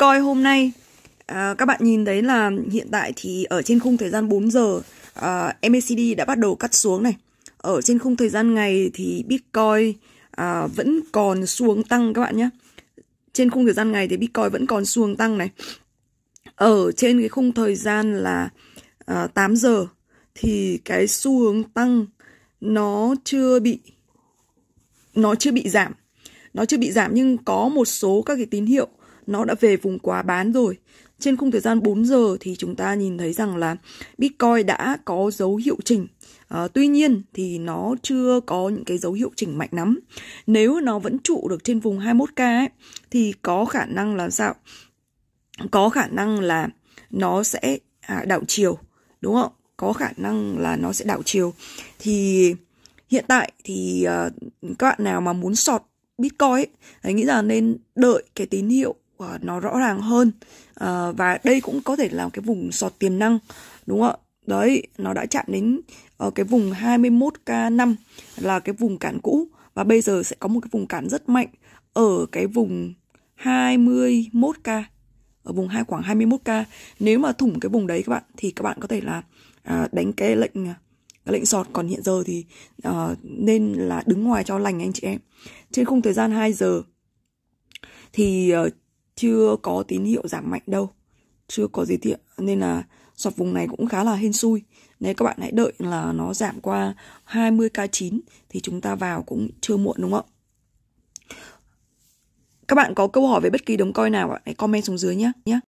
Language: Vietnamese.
coi hôm nay à, các bạn nhìn thấy là hiện tại thì ở trên khung thời gian 4 giờ à, MACD đã bắt đầu cắt xuống này. Ở trên khung thời gian ngày thì Bitcoin à, vẫn còn xuống tăng các bạn nhé. Trên khung thời gian ngày thì Bitcoin vẫn còn xuống tăng này. Ở trên cái khung thời gian là à, 8 giờ thì cái xu hướng tăng nó chưa bị nó chưa bị giảm nó chưa bị giảm nhưng có một số các cái tín hiệu nó đã về vùng quá bán rồi. Trên khung thời gian 4 giờ thì chúng ta nhìn thấy rằng là Bitcoin đã có dấu hiệu chỉnh. À, tuy nhiên thì nó chưa có những cái dấu hiệu chỉnh mạnh lắm. Nếu nó vẫn trụ được trên vùng 21k ấy, thì có khả năng là sao? Có khả năng là nó sẽ à, đảo chiều, đúng không? Có khả năng là nó sẽ đảo chiều. Thì hiện tại thì uh, các bạn nào mà muốn sọt Bitcoin ấy, ấy nghĩ là nên đợi cái tín hiệu uh, nó rõ ràng hơn uh, và đây cũng có thể là cái vùng sọt tiềm năng đúng không ạ đấy nó đã chạm đến uh, cái vùng 21k5 là cái vùng cản cũ và bây giờ sẽ có một cái vùng cản rất mạnh ở cái vùng 21k ở vùng hai khoảng 21k nếu mà thủng cái vùng đấy các bạn thì các bạn có thể là uh, đánh cái lệnh à, cái lệnh sọt còn hiện giờ thì uh, nên là đứng ngoài cho lành anh chị em trên khung thời gian 2 giờ thì uh, chưa có tín hiệu giảm mạnh đâu chưa có gì tiện nên là dọc vùng này cũng khá là hên xui nên các bạn hãy đợi là nó giảm qua 20k9 thì chúng ta vào cũng chưa muộn đúng không ạ các bạn có câu hỏi về bất kỳ đồng coi nào hãy comment xuống dưới nhé nhé